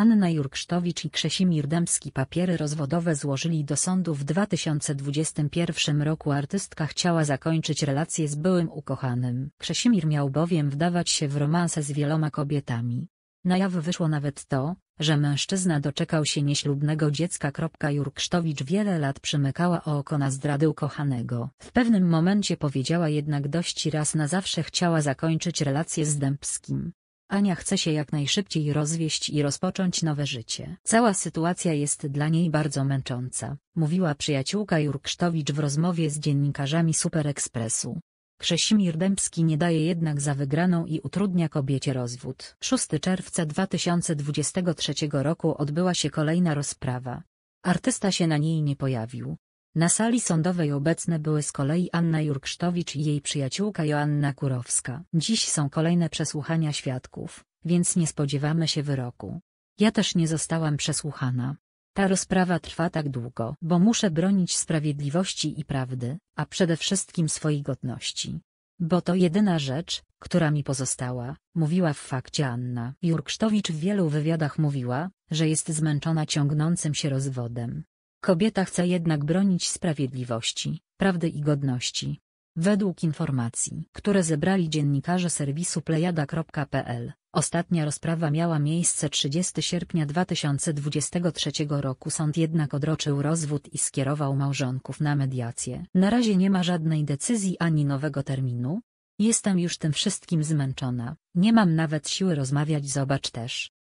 Anna Jurksztowicz i Krzesimir Dębski papiery rozwodowe złożyli do sądu w 2021 roku. Artystka chciała zakończyć relację z byłym ukochanym. Krzesimir miał bowiem wdawać się w romanse z wieloma kobietami. Na jaw wyszło nawet to, że mężczyzna doczekał się nieślubnego dziecka. Jurksztowicz wiele lat przymykała oko na zdrady ukochanego. W pewnym momencie powiedziała jednak dość raz na zawsze chciała zakończyć relację z Dębskim. Ania chce się jak najszybciej rozwieść i rozpocząć nowe życie. Cała sytuacja jest dla niej bardzo męcząca, mówiła przyjaciółka Jurksztowicz w rozmowie z dziennikarzami Superekspresu. Krzesimir Dębski nie daje jednak za wygraną i utrudnia kobiecie rozwód. 6 czerwca 2023 roku odbyła się kolejna rozprawa. Artysta się na niej nie pojawił. Na sali sądowej obecne były z kolei Anna Jurksztowicz i jej przyjaciółka Joanna Kurowska. Dziś są kolejne przesłuchania świadków, więc nie spodziewamy się wyroku. Ja też nie zostałam przesłuchana. Ta rozprawa trwa tak długo, bo muszę bronić sprawiedliwości i prawdy, a przede wszystkim swojej godności. Bo to jedyna rzecz, która mi pozostała, mówiła w fakcie Anna. Jurksztowicz w wielu wywiadach mówiła, że jest zmęczona ciągnącym się rozwodem. Kobieta chce jednak bronić sprawiedliwości, prawdy i godności. Według informacji, które zebrali dziennikarze serwisu plejada.pl, ostatnia rozprawa miała miejsce 30 sierpnia 2023 roku. Sąd jednak odroczył rozwód i skierował małżonków na mediację. Na razie nie ma żadnej decyzji ani nowego terminu. Jestem już tym wszystkim zmęczona, nie mam nawet siły rozmawiać. Zobacz też,